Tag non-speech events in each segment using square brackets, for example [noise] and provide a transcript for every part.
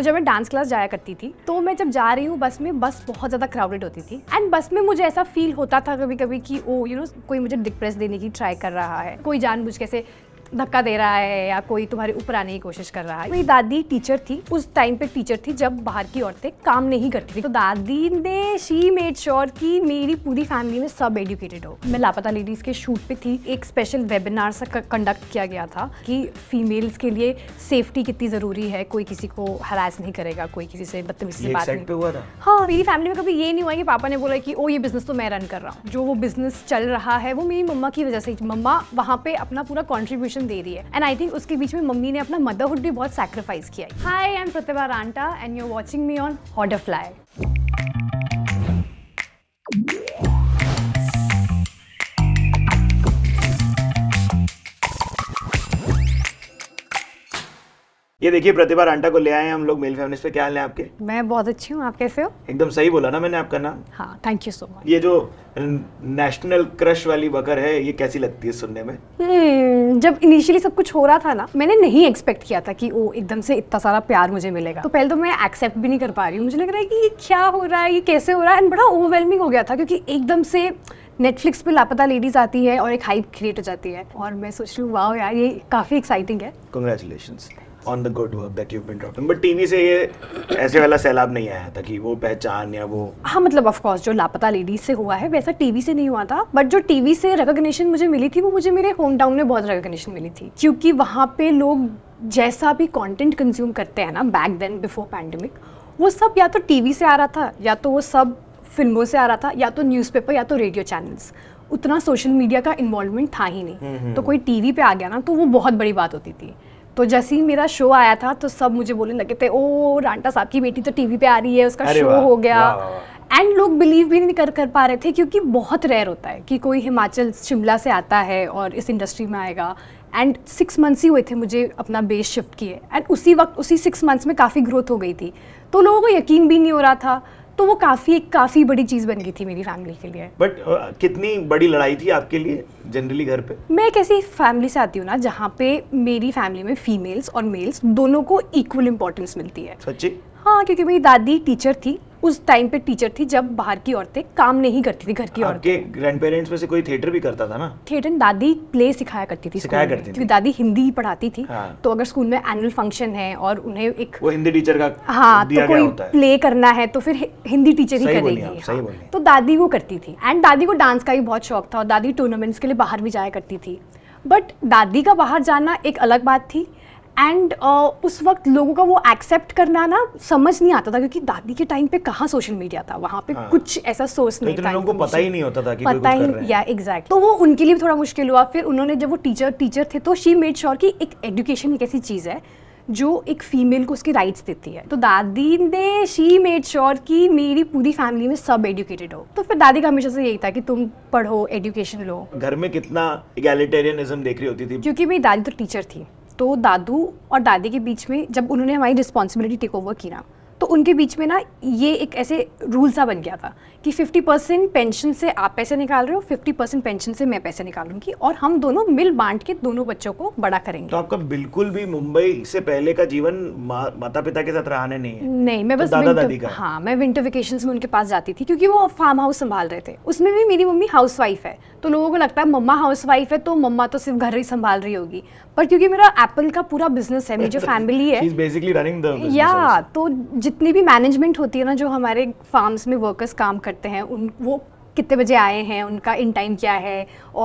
तो जब मैं डांस क्लास जाया करती थी तो मैं जब जा रही हूँ बस में बस बहुत ज़्यादा क्राउडेड होती थी एंड बस में मुझे ऐसा फील होता था कभी कभी कि ओ यू नो कोई मुझे डिप्रेस देने की ट्राई कर रहा है कोई जानबूझ कैसे धक्का दे रहा है या कोई तुम्हारे ऊपर आने की कोशिश कर रहा है मेरी दादी टीचर थी उस टाइम पे टीचर थी जब बाहर की औरतें काम नहीं करती थी तो दादी ने शी मेड श्योर की मेरी पूरी फैमिली में सब एडुकेटेड हो मैं लापता लेडीज के शूट पे थी एक स्पेशल वेबिनार सा कंडक्ट किया गया था कि फीमेल्स के लिए सेफ्टी कितनी ज़रूरी है कोई किसी को हरास नहीं करेगा कोई किसी से बदतमीजी से बात नहीं हुआ हाँ मेरी फैमिली में कभी ये नहीं हुआ कि पापा ने बोला कि ओ ये बिज़नेस तो मैं रन कर रहा हूँ जो वो बिज़नेस चल रहा है वो मेरी मम्मा की वजह से मम्मा वहाँ पे अपना पूरा कॉन्ट्रीब्यूशन एक्सप्रेशन दे रही है एंड आई थिंक उसके बीच में मम्मी ने अपना मदरहुड भी बहुत सैक्रीफाइस किया hi I am Pratibha Ranta and you are watching me on Hauterfly ये देखिए प्रतिभा रांटा को ले आए हम लोग मेल फैमिली पे क्या हाल है आपके मैं बहुत अच्छी हूँ आप कैसे हो एकदम सही बोला ना मैंने आपका नाम हाँ थैंक यू सो मच ये जो नेशनल क्रश वाली बकर है ये कैसी लगती है सुनने में hmm, जब इनिशियली सब कुछ हो रहा था ना मैंने नहीं एक्सपेक्ट किया था कि ओ एकदम से इतना सारा प्यार मुझे मिलेगा तो पहले तो मैं एक्सेप्ट भी नहीं कर पा रही हूँ मुझे लग रहा है कि ये क्या हो रहा है ये कैसे हो रहा है एंड बड़ा ओवरवेलमिंग हो गया था क्योंकि एकदम से नेटफ्लिक्स पे लापता लेडीज आती है और एक हाइप क्रिएट हो जाती है और मैं सोच रही हूँ वाह यार ये काफ़ी एक्साइटिंग है congratulation on the good work that you been dropping but TV से ये ऐसे वाला सैलाब नहीं आया था कि वो पहचान या वो हाँ मतलब ऑफ कोर्स जो लापता लेडीज से हुआ है वैसा टीवी से नहीं हुआ था बट जो टीवी से रिकॉग्निशन मुझे मिली थी वो मुझे मेरे होम टाउन में बहुत रिकॉग्निशन मिली थी क्योंकि वहाँ पे लोग जैसा भी कंटेंट कंज्यूम करते हैं ना बैक देन बिफोर पैंडमिक वो सब या तो टीवी से आ रहा था या तो वो सब फिल्मों से आ रहा था या तो न्यूज़पेपर या तो रेडियो चैनल्स उतना सोशल मीडिया का इन्वॉल्वमेंट था ही नहीं हम्म, हम्म। तो कोई टीवी पे आ गया ना तो वो बहुत बड़ी बात होती थी तो जैसे ही मेरा शो आया था तो सब मुझे बोलने लगे थे ओ रांटा साहब की बेटी तो टीवी पे आ रही है उसका शो हो गया एंड लोग बिलीव भी नहीं कर कर पा रहे थे क्योंकि बहुत रेयर होता है कि कोई हिमाचल शिमला से आता है और इस इंडस्ट्री में आएगा एंड सिक्स मंथ्स ही हुए थे मुझे अपना बेस शिफ्ट किए एंड उसी वक्त उसी सिक्स मंथ्स में काफ़ी ग्रोथ हो गई थी तो लोगों को यकीन भी नहीं हो रहा था तो वो काफ़ी एक काफ़ी बड़ी चीज़ बन गई थी मेरी फैमिली के लिए बट uh, कितनी बड़ी लड़ाई थी आपके लिए जनरली घर पे मैं एक ऐसी फैमिली से आती हूँ ना जहाँ पे मेरी फैमिली में फीमेल्स और मेल्स दोनों को इक्वल इम्पोर्टेंस मिलती है सच्ची हाँ क्योंकि मेरी दादी टीचर थी उस टाइम पे टीचर थी जब बाहर की औरतें काम नहीं करती थी घर की औरतें ग्रैंड पेरेंट्स में से कोई थिएटर भी करता था ना थिएटर दादी प्ले सिखाया करती थी सिखाया करती थी दादी हिंदी ही पढ़ाती थी हाँ। तो अगर स्कूल में एनुअल फंक्शन है और उन्हें एक वो हिंदी टीचर का हाँ तो कोई प्ले करना है तो फिर हिंदी टीचर ही करेगी हाँ। तो दादी वो करती थी एंड दादी को डांस का भी बहुत शौक था और दादी टूर्नामेंट्स के लिए बाहर भी जाया करती थी बट दादी का बाहर जाना एक अलग बात थी एंड uh, उस वक्त लोगों का वो एक्सेप्ट करना ना समझ नहीं आता था क्योंकि दादी के टाइम पे कहाँ सोशल मीडिया था वहाँ पे हाँ। कुछ ऐसा सोर्स नहीं था लोगों को पता ही नहीं होता था कि पता ही या एग्जैक्ट तो वो उनके लिए भी थोड़ा मुश्किल हुआ फिर उन्होंने जब वो टीचर टीचर थे तो शी मेड श्योर कि एक एजुकेशन एक ऐसी चीज़ है जो एक फीमेल को उसकी राइट्स देती है तो दादी ने शी मेड श्योर कि मेरी पूरी फैमिली में सब एडुकेटेड हो तो फिर दादी का हमेशा से यही था कि तुम पढ़ो एडुकेशन लो घर में कितना देख रही होती थी क्योंकि मेरी दादी तो टीचर थी तो दादू और दादी के बीच में जब उन्होंने हमारी रिस्पॉन्सिबिलिटी टेक ओवर की ना तो उनके बीच में ना ये एक ऐसे रूल सा बन गया था कि 50 परसेंट पेंशन से आप पैसे निकाल रहे हो 50 परसेंट पेंशन से मैं पैसे निकालूंगी और हम दोनों मिल बांट के दोनों बच्चों को बड़ा करेंगे तो आपका बिल्कुल भी मुंबई से पहले का जीवन मा, माता पिता के साथ रहने नहीं है नहीं मैं तो बस तो दादा दादी का हाँ मैं विंटर वेकेशन में उनके पास जाती थी क्योंकि वो फार्म हाउस संभाल रहे थे उसमें भी मेरी मम्मी हाउस वाइफ है तो लोगों को लगता है मम्मा हाउस वाइफ है तो मम्मा तो सिर्फ घर ही संभाल रही होगी पर क्योंकि मेरा एप्पल का पूरा बिजनेस है मेरी जो फैमिली [laughs] है या तो जितनी भी मैनेजमेंट होती है ना जो हमारे फार्म्स में वर्कर्स काम कर करते हैं उन वो कितने बजे आए हैं उनका इन टाइम क्या है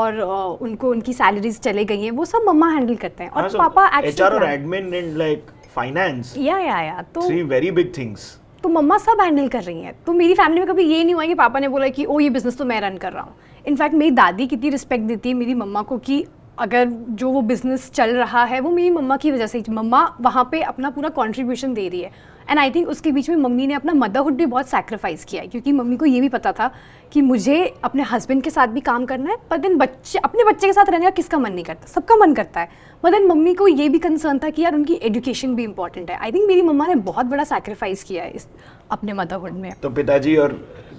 और उनको उनकी सैलरीज चले गई हैं वो सब मम्मा हैंडल करते हैं और हाँ, पापा HR admin and like finance या या या तो थ्री वेरी बिग थिंग्स तो मम्मा सब हैंडल कर रही हैं तो मेरी फैमिली में कभी ये नहीं हुआ कि पापा ने बोला कि ओ ये बिज़नेस तो मैं रन कर रहा हूँ इनफैक्ट मेरी दादी कितनी रिस्पेक्ट देती है मेरी मम्मा को कि अगर जो वो बिज़नेस चल रहा है वो मेरी मम्मा की वजह से मम्मा वहाँ पे अपना पूरा कंट्रीब्यूशन दे रही है एंड आई थिंक उसके बीच में मम्मी ने अपना मदरहुड भी बहुत सैक्रिफाइस किया है क्योंकि मम्मी को ये भी पता था कि मुझे अपने हस्बैंड के साथ भी काम करना है पर दिन बच्चे अपने बच्चे के साथ रहने का किसका मन नहीं करता सबका मन करता है पर दिन मम्मी को ये भी कंसर्न था कि यार उनकी एजुकेशन भी इंपॉर्टेंट है आई थिंक मेरी मम्मा ने बहुत बड़ा सैक्रिफाइस किया है इस अपने मदरहुड में तो पिताजी और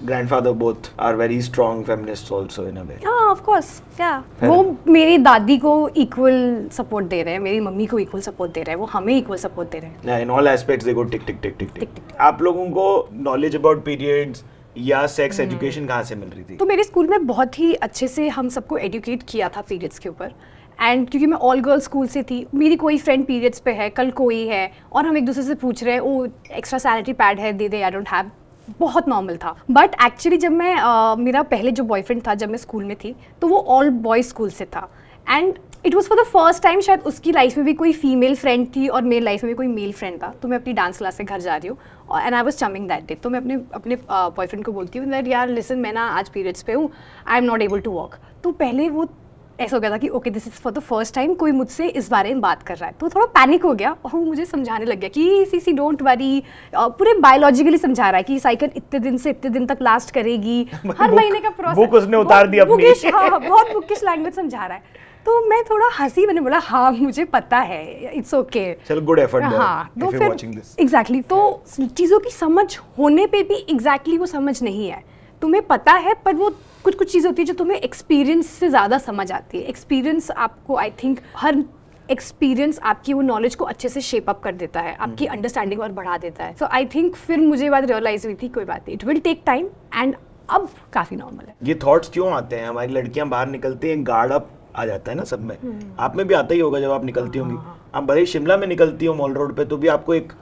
grandfather both are very strong feminist also in a way हां ऑफ कोर्स क्या वो मेरी दादी को इक्वल सपोर्ट दे रहे हैं मेरी मम्मी को इक्वल सपोर्ट दे रहे हैं वो हमें इक्वल सपोर्ट दे रहे हैं इन ऑल एस्पेक्ट्स दे गो टिक टिक टिक टिक आप लोगों को नॉलेज अबाउट पीरियड्स या सेक्स एजुकेशन hmm। कहाँ से मिल रही थी तो मेरे स्कूल में बहुत ही अच्छे से हम सबको एजुकेट किया था पीरियड्स के ऊपर एंड क्योंकि मैं ऑल गर्ल्स स्कूल से थी मेरी कोई फ्रेंड पीरियड्स पे है कल कोई है और हम एक दूसरे से पूछ रहे हैं ओ एक्स्ट्रा सैलरी पैड है दे दे आई डोंट हैव बहुत नॉर्मल था बट एक्चुअली जब मैं uh, मेरा पहले जो बॉयफ्रेंड था जब मैं स्कूल में थी तो वो ऑल बॉय स्कूल से था and it was for the first time शायद उसकी लाइफ में भी कोई फीमेल फ्रेंड थी और मेरी लाइफ में भी कोई मेल फ्रेंड था तो मैं अपनी डांस क्लास से घर जा रही हूँ और and I was chumming that day तो मैं अपने अपने बॉयफ्रेंड uh, को बोलती हूँ यार लिसन मैं ना आज पीरियड्स पे हूँ I am not able to walk तो पहले वो ऐसा हो गया था कि okay this is for the first time कोई मुझसे इस बारे में बात कर रहा है तो थोड़ा पैनिक हो गया और मुझे समझाने लग गया कि सी सी डोंट वरी पूरे बायोलॉजिकली समझा रहा है कि साइकिल इतने दिन से इतने दिन तक लास्ट करेगी [laughs] हर महीने का प्रोसेस बुक उसने उतार दिया अपनी हाँ बहुत बुकिश लैंग्वेज समझा रहा है तो मैं थोड़ा हंसी मैंने बोला हाँ मुझे पता है इट्स ओके चलो गुड एफर्ट हाँ तो फिर एग्जैक्टली exactly, तो चीज़ों की समझ होने पे भी एग्जैक्टली exactly वो समझ नहीं है तुम्हें पता है पर वो कुछ कुछ चीज़ें होती है जो तुम्हें एक्सपीरियंस से ज़्यादा समझ आती है एक्सपीरियंस आपको आई थिंक हर एक्सपीरियंस आपकी वो नॉलेज को अच्छे से शेप अप कर देता है आपकी अंडरस्टैंडिंग हम्म। और बढ़ा देता है सो आई थिंक फिर मुझे बात रियलाइज हुई थी कोई बात नहीं it will take time and अब काफ़ी नॉर्मल है ये थॉट्स क्यों आते हैं हमारी लड़कियां बाहर निकलती हैं गार्ड अप आ जाता है ना सब में हम्म। आप में भी आता ही होगा जब आप निकलती होंगी हाँ, हाँ। आप भले शिमला में निकलती हो मॉल रोड पे तो भी आपको एक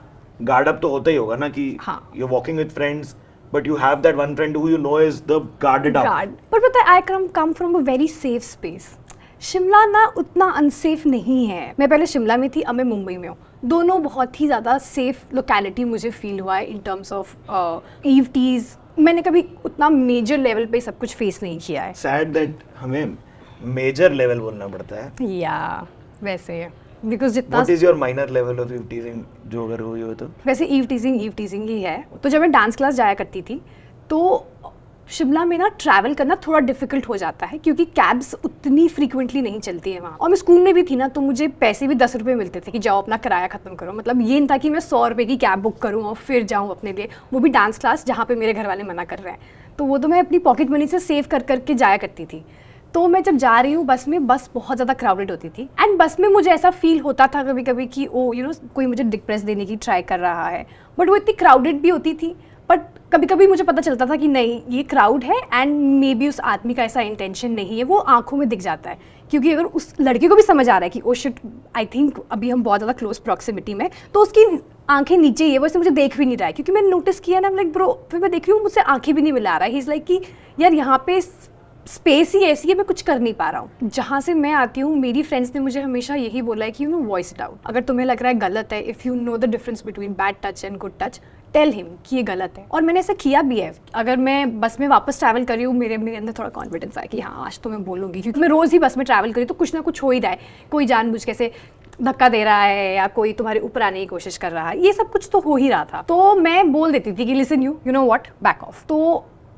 गार्ड अप तो होता ही होगा ना कि you walking with friends but you have that one friend who you know is the guarded Guard. up. But पता है I come come from a very safe space. Shimla ना उतना अनसेफ नहीं है मैं पहले शिमला में थी अब मैं मुंबई में हूँ दोनों बहुत ही ज़्यादा सेफ लोकेलिटी मुझे फील हुआ है in terms of eve tease मैंने कभी उतना मेजर लेवल पे सब कुछ फेस नहीं किया है सैड दैट हमें मेजर लेवल बोलना पड़ता है या yeah, वैसे है बिकॉज जितना what is your minor level of eve teasing जो अगर हुई हो तो वैसे ईव टीजिंग ईव टीजिंग ही है तो जब मैं डांस क्लास जाया करती थी तो शिमला में ना ट्रैवल करना थोड़ा डिफिकल्ट हो जाता है क्योंकि कैब्स उतनी फ्रीक्वेंटली नहीं चलती है वहाँ और मैं स्कूल में भी थी ना तो मुझे पैसे भी दस रुपये मिलते थे कि जाओ अपना किराया खत्म करो मतलब ये नहीं था कि मैं सौ रुपये की कैब बुक करूँ और फिर जाऊँ अपने लिए वो भी डांस क्लास जहाँ पर मेरे घर वाले मना कर रहे हैं तो वो तो मैं अपनी पॉकेट मनी से सेव कर करके जाया करती थी तो मैं जब जा रही हूँ बस में बस बहुत ज़्यादा क्राउडेड होती थी एंड बस में मुझे ऐसा फील होता था कभी कभी कि ओ यू नो कोई मुझे डिप्रेस देने की ट्राई कर रहा है बट वो इतनी क्राउडेड भी होती थी बट कभी कभी मुझे पता चलता था कि नहीं ये क्राउड है एंड मे बी उस आदमी का ऐसा इंटेंशन नहीं है वो आंखों में दिख जाता है क्योंकि अगर उस लड़के को भी समझ आ रहा है कि ओ शिट आई थिंक अभी हम बहुत ज़्यादा क्लोज प्रॉक्सिमिटी में तो उसकी आंखें नीचे ही है वैसे मुझे देख भी नहीं रहा है क्योंकि मैंने नोटिस किया ना लाइक ब्रो फिर मैं देख रही हूँ मुझसे आंखें भी नहीं मिला रहा है ही इज़ लाइक कि यार यहाँ पे स्पेस ही ऐसी है मैं कुछ कर नहीं पा रहा हूँ जहाँ से मैं आती हूँ मेरी फ्रेंड्स ने मुझे हमेशा यही बोला है कि you know voice it out अगर तुम्हें लग रहा है गलत है if you know the difference between bad touch and good touch tell him कि ये गलत है और मैंने ऐसा किया भी है अगर मैं बस में वापस ट्रैवल कर रही हूँ मेरे मेरे अंदर थोड़ा कॉन्फिडेंस आया कि हाँ आज तो मैं बोलूँगी क्योंकि मैं रोज़ ही बस में ट्रैवल करी तो कुछ ना कुछ हो ही रहा है कोई जानबूझ कैसे धक्का दे रहा है या कोई तुम्हारे ऊपर आने की कोशिश कर रहा है ये सब कुछ तो हो ही रहा था तो मैं बोल देती थी कि listen you you know what back off तो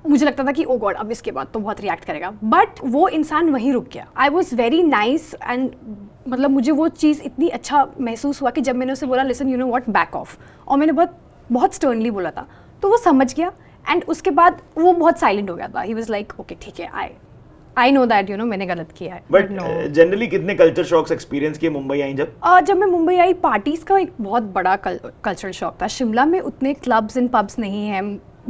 मुझे लगता था कि ओ oh गॉड अब इसके बाद तो बहुत रिएक्ट करेगा बट वो इंसान वहीं रुक गया I was very nice and मतलब मुझे वो चीज़ इतनी अच्छा महसूस हुआ कि जब मैंने उसे बोला listen you know what back off और मैंने बहुत बहुत स्टर्नली बोला था तो वो समझ गया एंड उसके बाद वो बहुत साइलेंट हो गया था ही वॉज लाइक ओके ठीक है I I know that you know मैंने गलत किया है बट जनरली no. uh, कितने कल्चर शॉक्स एक्सपीरियंस किए मुंबई आई जब uh, जब मैं मुंबई आई पार्टीज का एक बहुत बड़ा कल्चरल शॉक था शिमला में उतने क्लब्स एंड पब्स नहीं हैं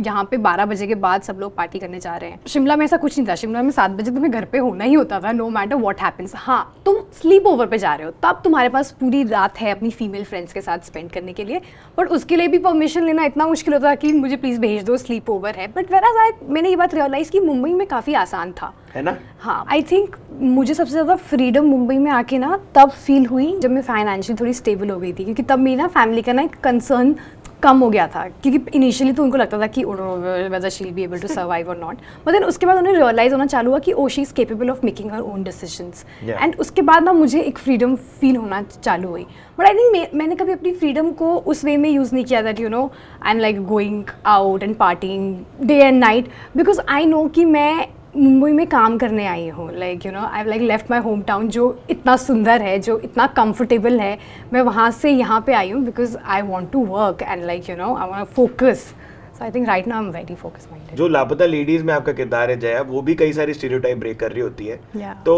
यहाँ पे 12 बजे के बाद सब लोग पार्टी करने जा रहे हैं शिमला में ऐसा कुछ नहीं था शिमला में सात बजे तुम्हें तो घर पे होना ही होता था नो मैटर वॉट हैपन्स हाँ तुम स्लीप ओवर पे जा रहे हो तब तुम्हारे पास पूरी रात है अपनी फीमेल फ्रेंड्स के साथ स्पेंड करने के लिए बट उसके लिए भी परमिशन लेना इतना मुश्किल होता था कि मुझे प्लीज़ भेज दो स्लीप ओवर है बट वेरा मैंने ये बात रियलाइज़ की मुंबई में काफ़ी आसान था है ना हाँ आई थिंक मुझे सबसे ज़्यादा फ्रीडम मुंबई में आके ना तब फील हुई जब मैं फाइनेंशियली थोड़ी स्टेबल हो गई थी क्योंकि तब मेरी ना फैमिली का ना एक कंसर्न कम हो गया था क्योंकि इनिशियली तो उनको लगता था कि whether she'll be able to survive और नॉट बट देन उसके बाद उन्हें रियलाइज होना चालू हुआ कि oh she is capable of making her own decision and उसके बाद ना मुझे एक फ्रीडम फील होना चालू हुई बट आई थिंक मैंने कभी अपनी फ्रीडम को उस वे में यूज़ नहीं किया that you know I am like going out and partying day and night because I know कि मैं मुंबई में काम करने आई हूँ like you know I like left my home town जो इतना सुंदर है जो इतना कंफर्टेबल है मैं वहाँ से यहाँ पे आई हूँ because I want to work and like you know I want focus so I think right now I am very focus minded जो लापता लेडीज में आपका किरदार है जया वो भी कई सारी स्टीरियोटाइप ब्रेक कर रही होती है yeah. तो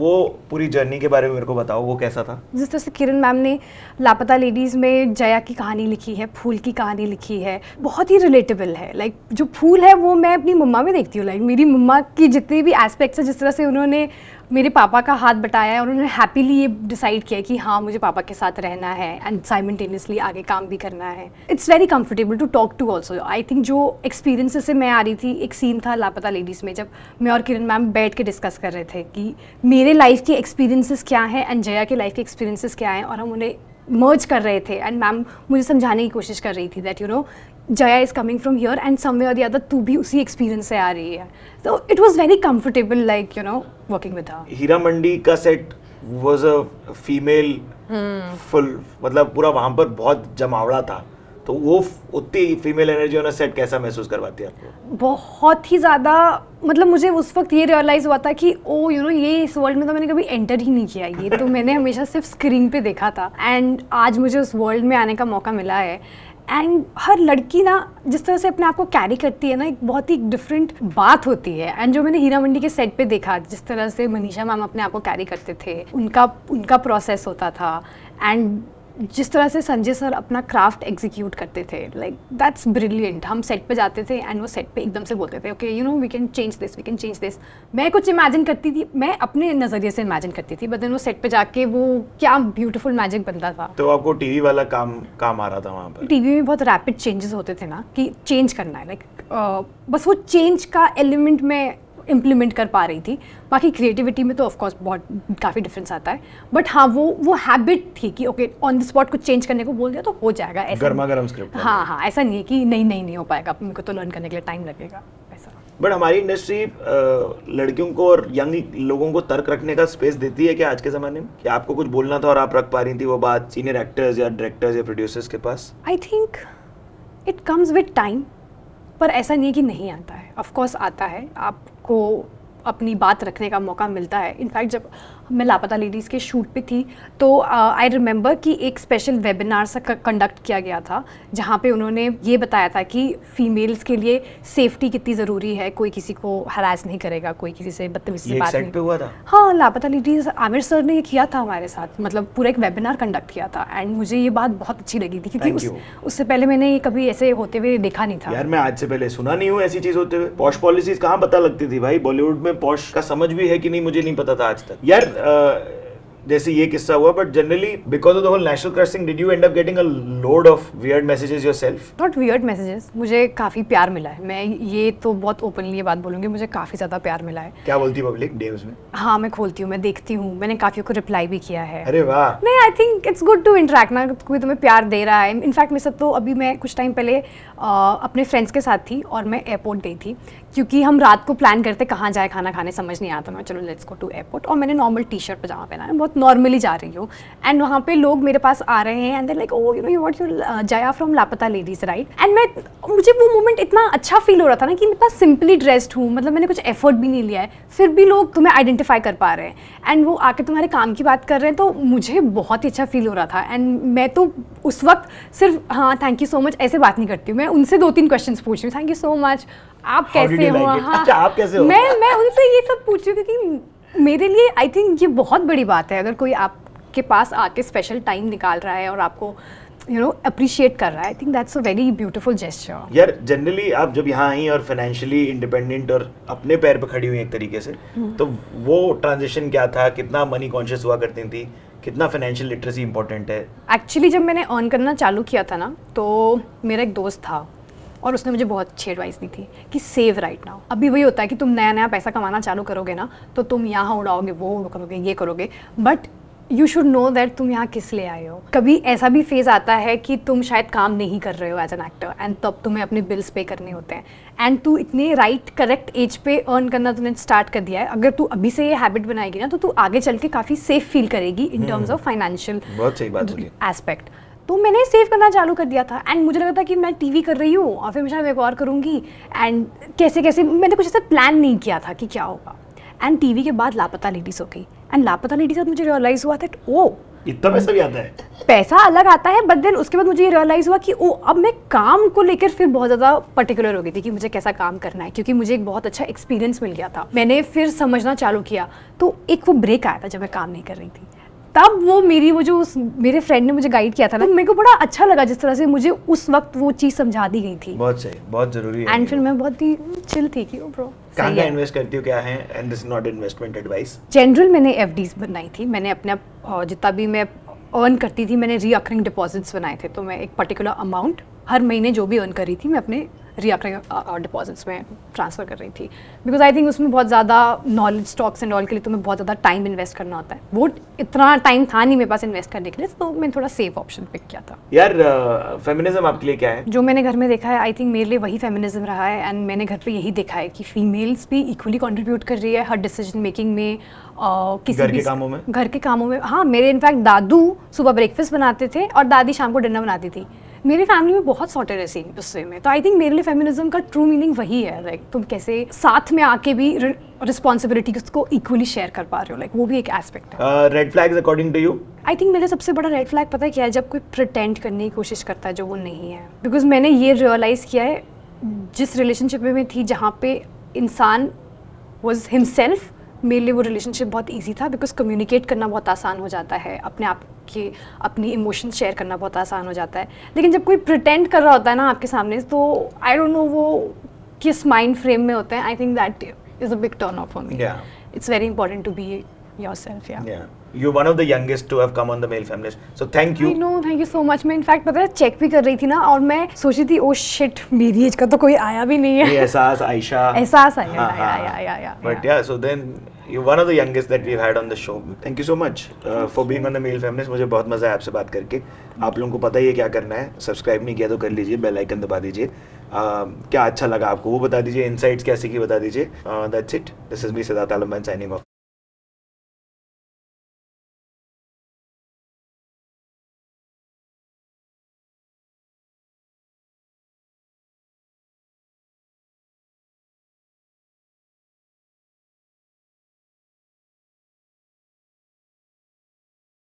वो पूरी जर्नी के बारे में मेरे को बताओ वो कैसा था जिस तरह से किरण मैम ने लापता लेडीज में जया की कहानी लिखी है फूल की कहानी लिखी है बहुत ही रिलेटेबल है लाइक like, जो फूल है वो मैं अपनी मम्मा में देखती हूँ लाइक like, मेरी मम्मा की जितने भी एस्पेक्ट्स है जिस तरह से उन्होंने मेरे पापा का हाथ बटाया है और उन्होंने हैप्पीली ये डिसाइड किया कि हाँ मुझे पापा के साथ रहना है एंड साइमटेनियसली आगे काम भी करना है it's very comfortable to talk to also I think जो एक्सपीरियंसेस से मैं आ रही थी एक सीन था लापता लेडीज़ में जब मैं और किरण मैम बैठ के डिस्कस कर रहे थे कि मेरे लाइफ के एक्सपीरियंसेस क्या हैं एंड जया के लाइफ के एक्सपीरियंसेस क्या हैं और हम उन्हें मर्ज कर रहे थे एंड मैम मुझे समझाने की कोशिश कर रही थी that you know Jaya is coming from here and somewhere और the other तू भी उसी एक्सपीरियंस से आ रही है so it was very comfortable like you know working with her Heeramandi का set was a female full मतलब पूरा वहां पर बहुत जमावड़ा था तो वो उतनी फीमेल एनर्जी ऑन सेट कैसा महसूस करवाती है आपको बहुत ही ज़्यादा मतलब मुझे उस वक्त ये रियलाइज़ हुआ था कि ओ यू नो ये इस वर्ल्ड में तो मैंने कभी एंटर ही नहीं किया ये तो मैंने हमेशा सिर्फ स्क्रीन पे देखा था एंड आज मुझे उस वर्ल्ड में आने का मौका मिला है एंड हर लड़की ना जिस तरह से अपने आप को कैरी करती है ना एक बहुत ही डिफरेंट बात होती है एंड जो मैंने हीरा मंडी के सेट पे देखा जिस तरह से मनीषा मैम अपने आप को कैरी करते थे उनका उनका प्रोसेस होता था एंड जिस तरह से संजय सर अपना क्राफ्ट एग्जीक्यूट करते थे लाइक दैट्स ब्रिलियंट हम सेट पे जाते थे एंड वो सेट पे एकदम से बोलते थे okay you know we can change this we can change this मैं कुछ इमेजिन करती थी मैं अपने नज़रिए से इमेजिन करती थी बट देन वो सेट पे जाके वो क्या ब्यूटीफुल मैजिक बनता था तो आपको टीवी वाला काम काम आ रहा था वहाँ पर टीवी में बहुत रैपिड चेंजेस होते थे ना कि चेंज करना है लाइक like, uh, बस वो चेंज का एलिमेंट में इम्प्लीमेंट कर पा रही थी बाकी क्रिएटिविटी में तो ऑफकोर्स बहुत काफ़ी डिफरेंस आता है बट हाँ वो वो हैबिट थी कि ओके ऑन द स्पॉट कुछ चेंज करने को बोल दिया तो हो जाएगा ऐसा गर्मा गर्म स्क्रिप्ट हाँ हाँ ऐसा नहीं है कि नहीं नहीं नहीं हो पाएगा मेरे को तो लर्न करने के लिए टाइम लगेगा ऐसा बट हमारी इंडस्ट्री लड़कियों को और यंग लोगों को तर्क रखने का स्पेस देती है क्या आज के ज़माने में कि आपको कुछ बोलना था और आप रख पा रही थी वो बात सीनियर एक्टर्स या डायरेक्टर्स या प्रोड्यूसर्स के पास I think it comes with time पर ऐसा नहीं है कि नहीं आता है ऑफ कोर्स आता है आप को अपनी बात रखने का मौका मिलता है इनफैक्ट जब मैं लापता लेडीज़ के शूट पे थी तो आई रिमेंबर कि एक स्पेशल वेबिनार सा कंडक्ट किया गया था जहाँ पे उन्होंने ये बताया था कि फ़ीमेल्स के लिए सेफ्टी कितनी ज़रूरी है कोई किसी को हरास नहीं करेगा कोई किसी से बदतमीजी से बात नहीं हुआ था हाँ लापता लेडीज़ आमिर सर ने ये किया था हमारे साथ मतलब पूरा एक वेबिनार कंडक्ट किया था एंड मुझे ये बात बहुत अच्छी लगी थी क्योंकि उस, उससे पहले मैंने ये कभी ऐसे होते हुए देखा नहीं था यार मैं आज से पहले सुना नहीं हूँ ऐसी चीज़ होते हुए पॉश पॉलिसीज कहाँ पता लगती थी भाई बॉलीवुड में पॉश का समझ भी है कि नहीं मुझे नहीं पता था आज तक यार 呃。जैसे ये किस्सा हुआ but generally because of the whole national crossing did you end up getting a load of weird messages yourself not weird messages मुझे काफी प्यार मिला है मैं ये तो बहुत ओपनली ये बात बोलूंगी मुझे काफी ज्यादा प्यार मिला है क्या बोलती है पब्लिक डेम्स में हां मैं खोलती हूं मैं देखती हूं मैंने काफी को रिप्लाई भी किया है अरे वाह नहीं I think it's good to interact ना कोई तुम्हें प्यार दे रहा है इनफैक्ट मेरे साथ तो अभी मैं कुछ टाइम पहले अपने फ्रेंड्स के साथ थी और मैं एयरपोर्ट गई थी क्योंकि हम रात को प्लान करते कहाँ जाए खाना खाने समझ नहीं आता मैं चलो लेट्स गो टू एयरपोर्ट और मैंने नॉर्मल टी शर्ट पजामा पहना है बहुत बहुत नॉर्मली जा रही हूँ एंड वहाँ पे लोग मेरे पास आ रहे हैं and like oh you know you what you Jaya from Laapataa Ladies right and मैं मुझे वो मोमेंट इतना अच्छा फील हो रहा था ना कि मैं पास सिंपली ड्रेस्ड हूँ मतलब मैंने कुछ एफर्ट भी नहीं लिया है फिर भी लोग तुम्हें आइडेंटिफाई कर पा रहे हैं एंड वो आके तुम्हारे काम की बात कर रहे हैं तो मुझे बहुत ही अच्छा फील हो रहा था एंड मैं तो उस वक्त सिर्फ हाँ थैंक यू सो मच ऐसे बात नहीं करती हूँ मैं उनसे दो तीन क्वेश्चन पूछ रही हूँ थैंक यू सो मच आप कैसे हो हाँ मैं मैं उनसे ये सब पूछ रही हूँ क्योंकि मेरे लिए आई थिंक ये बहुत बड़ी बात है अगर कोई आपके पास आके स्पेशल टाइम निकाल रहा है और आपको यू नो अप्रिशिएट कर रहा है I think that's a very beautiful gesture यार जनरली आप जब यहाँ आई और फाइनेंशियली इंडिपेंडेंट और अपने पैर पर खड़ी हुई एक तरीके से हम्म। तो वो ट्रांजेक्शन क्या था कितना मनी कॉन्शियस हुआ करती थी कितना फाइनेंशियल लिटरेसी इंपॉर्टेंट है एक्चुअली जब मैंने अर्न करना चालू किया था ना तो मेरा एक दोस्त था और उसने मुझे बहुत अच्छी एडवाइस दी थी कि सेव राइट नाउ अभी वही होता है कि तुम नया नया पैसा कमाना चालू करोगे ना तो तुम यहाँ उड़ाओगे वो उड़ करोगे ये करोगे but you should know that तुम यहाँ किस लिए आए हो कभी ऐसा भी फेज़ आता है कि तुम शायद काम नहीं कर रहे हो एज एन एक्टर एंड तब तुम्हें अपने बिल्स पे करने होते हैं एंड तू इतने राइट करेक्ट एज पे अर्न करना तुमने स्टार्ट कर दिया है अगर तू अभी से ये हैबिट बनाएगी ना तो तू आगे चल के काफ़ी सेफ फील करेगी in terms of financial aspect तो मैंने सेव करना चालू कर दिया था एंड मुझे लगा था कि मैं टीवी कर रही हूँ और फिर मैं एक और करूँगी एंड कैसे कैसे मैंने कुछ ऐसा प्लान नहीं किया था कि क्या होगा एंड टीवी के बाद लापता लेडीज हो गई एंड लापता लेडीज का मुझे रियलाइज़ हुआ था ओ इतना पैसा भी आता है पैसा अलग आता है बट देन उसके बाद मुझे ये रियलाइज़ हुआ कि ओ अब मैं काम को लेकर फिर बहुत ज़्यादा पर्टिकुलर हो गई थी कि मुझे कैसा काम करना है क्योंकि मुझे एक बहुत अच्छा एक्सपीरियंस मिल गया था मैंने फिर समझना चालू किया तो एक वो ब्रेक आया था जब मैं काम नहीं कर रही थी तब वो मेरी वो जो उस मेरे फ्रेंड ने मुझे गाइड किया था ना तो मेरे को बड़ा अच्छा लगा जिस तरह से मुझे उस वक्त वो चीज़ समझा दी गई थी बहुत सही बहुत जरूरी है एंड फिर मैं बहुत ही चिल थी कि ब्रो कहां क्या इन्वेस्ट करती हो क्या है and this is not investment advice general मैंने एफडीज बनाई थी मैंने अपने जितना भी मैं अर्न करती थी मैंने रीअकरिंग डिपॉजिट्स बनाए थे तो मैं एक पर्टिकुलर अमाउंट हर महीने जो भी अर्न कर रही थी मैं अपने रियाकरिंग डिपॉजिट्स में ट्रांसफ़र कर रही थी बिकॉज आई थिंक उसमें बहुत ज़्यादा नॉलेज स्टॉक्स एंड ऑल के लिए तुम्हें बहुत ज़्यादा टाइम इन्वेस्ट करना होता है वो इतना टाइम था नहीं मेरे पास इन्वेस्ट करने के लिए तो मैंने थोड़ा सेफ ऑप्शन पिक किया था यार फेमिनिज्म आपके लिए क्या है जो मैंने घर में देखा है आई थिंक मेरे लिए वही फेमिनिज्म रहा है एंड मैंने घर पर यही देखा है कि फीमेल्स भी इक्वली कॉन्ट्रीब्यूट कर रही है हर डिसीजन मेकिंग में Uh, किसी घर के कामों में घर के कामों में हाँ मेरे इनफैक्ट दादू सुबह ब्रेकफास्ट बनाते थे और दादी शाम को डिनर बनाती थी मेरी फैमिली में बहुत सॉटेड है सीन उस वे में तो आई थिंक मेरे लिए फेमिनिज्म का ट्रू मीनिंग वही है लाइक तुम कैसे साथ में आके भी रिस्पॉन्सिबिलिटी को इक्वली शेयर कर पा रहे हो लाइक वो भी एक एस्पेक्ट है red flag according to you I think मेरे सबसे बड़ा रेड फ्लैग पता है क्या है जब कोई प्रटेंड करने की कोशिश करता है जो वो नहीं है बिकॉज मैंने ये रियलाइज़ किया है जिस रिलेशनशिप में मैं थी जहाँ पे इंसान वॉज हिमसेल्फ मेरे लिए वो रिलेशनशिप बहुत ईजी था बिकॉज कम्युनिकेट करना बहुत आसान हो जाता है अपने आप के अपनी इमोशन शेयर करना बहुत आसान हो जाता है लेकिन जब कोई प्रटेंड कर रहा होता है ना आपके सामने तो आई डोंट नो वो किस माइंड फ्रेम में होता है I think that is a big turn off for me it's very important to be yourself yeah yeah you're one of the youngest to have come on the male fam so thank you i know thank you so much मैं in fact पता है check भी कर रही थी ना और मैं सोच रही थी oh shit मेरी age का तो कोई आया भी नहीं है एहसास आयशा एहसास आया या या या but yeah so then then You're one of the youngest that we've had on the show. Thank you so much uh, for being on the Male Feminist. मुझे बहुत मज़ा आया आपसे बात करके आप लोगों को पता ही है क्या करना है सब्सक्राइब नहीं किया तो कर लीजिए बेल आइकन दबा दीजिए क्या अच्छा लगा आपको वो बता दीजिए इनसाइट्स क्या सीखी बता दीजिए that's it this is me Siddharth Alam signing of